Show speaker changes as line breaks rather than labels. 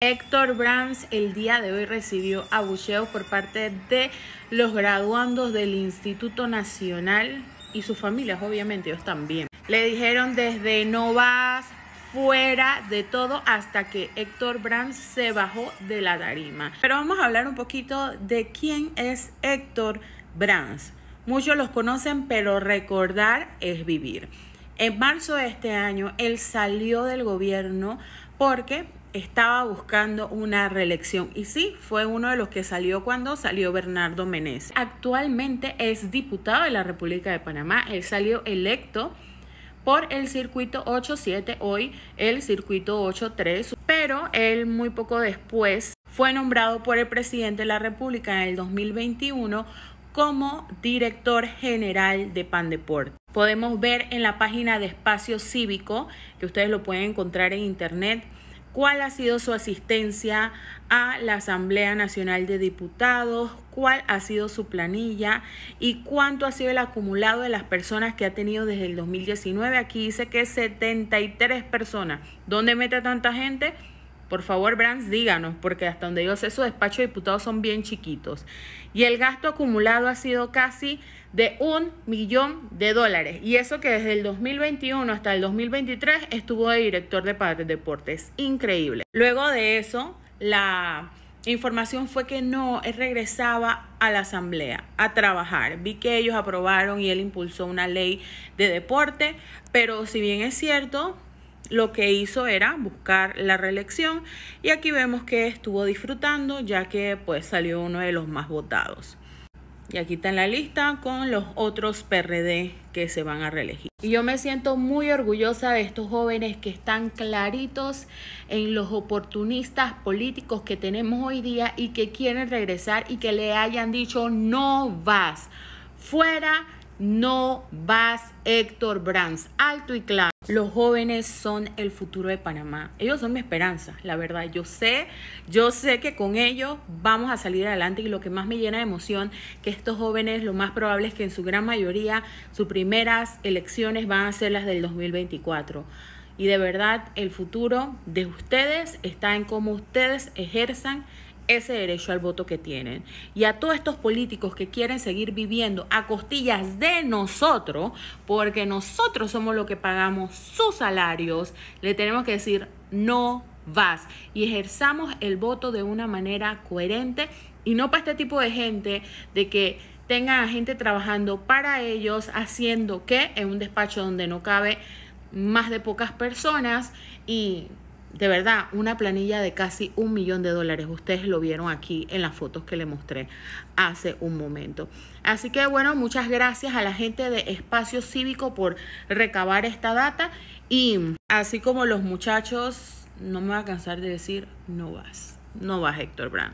Héctor Brands el día de hoy recibió abucheos por parte de los graduandos del Instituto Nacional y sus familias, obviamente, ellos también. Le dijeron desde no vas fuera de todo hasta que Héctor Brands se bajó de la tarima. Pero vamos a hablar un poquito de quién es Héctor Brands. Muchos los conocen, pero recordar es vivir. En marzo de este año, él salió del gobierno porque estaba buscando una reelección. Y sí, fue uno de los que salió cuando salió Bernardo Menés. Actualmente es diputado de la República de Panamá. Él salió electo por el circuito 87, hoy el circuito 83, pero él muy poco después fue nombrado por el presidente de la República en el 2021 como director general de Pandeport. Podemos ver en la página de Espacio Cívico, que ustedes lo pueden encontrar en internet, cuál ha sido su asistencia a la Asamblea Nacional de Diputados, cuál ha sido su planilla y cuánto ha sido el acumulado de las personas que ha tenido desde el 2019. Aquí dice que 73 personas. ¿Dónde mete tanta gente? Por favor, Brands, díganos, porque hasta donde yo sé, su despachos de diputados son bien chiquitos. Y el gasto acumulado ha sido casi de un millón de dólares. Y eso que desde el 2021 hasta el 2023 estuvo de director de Padres Deportes. Increíble. Luego de eso, la información fue que no, regresaba a la asamblea a trabajar. Vi que ellos aprobaron y él impulsó una ley de deporte, pero si bien es cierto, lo que hizo era buscar la reelección y aquí vemos que estuvo disfrutando ya que pues salió uno de los más votados. Y aquí está en la lista con los otros PRD que se van a reelegir. Y yo me siento muy orgullosa de estos jóvenes que están claritos en los oportunistas políticos que tenemos hoy día y que quieren regresar y que le hayan dicho no vas, fuera no vas Héctor Brands, alto y claro. Los jóvenes son el futuro de Panamá. Ellos son mi esperanza, la verdad. Yo sé, yo sé que con ellos vamos a salir adelante y lo que más me llena de emoción que estos jóvenes lo más probable es que en su gran mayoría sus primeras elecciones van a ser las del 2024. Y de verdad, el futuro de ustedes está en cómo ustedes ejercen ese derecho al voto que tienen. Y a todos estos políticos que quieren seguir viviendo a costillas de nosotros, porque nosotros somos los que pagamos sus salarios, le tenemos que decir, no vas. Y ejerzamos el voto de una manera coherente y no para este tipo de gente de que tenga gente trabajando para ellos, haciendo que en un despacho donde no cabe más de pocas personas y de verdad, una planilla de casi un millón de dólares. Ustedes lo vieron aquí en las fotos que le mostré hace un momento. Así que bueno, muchas gracias a la gente de Espacio Cívico por recabar esta data. Y así como los muchachos, no me va a cansar de decir, no vas, no vas Héctor Brand.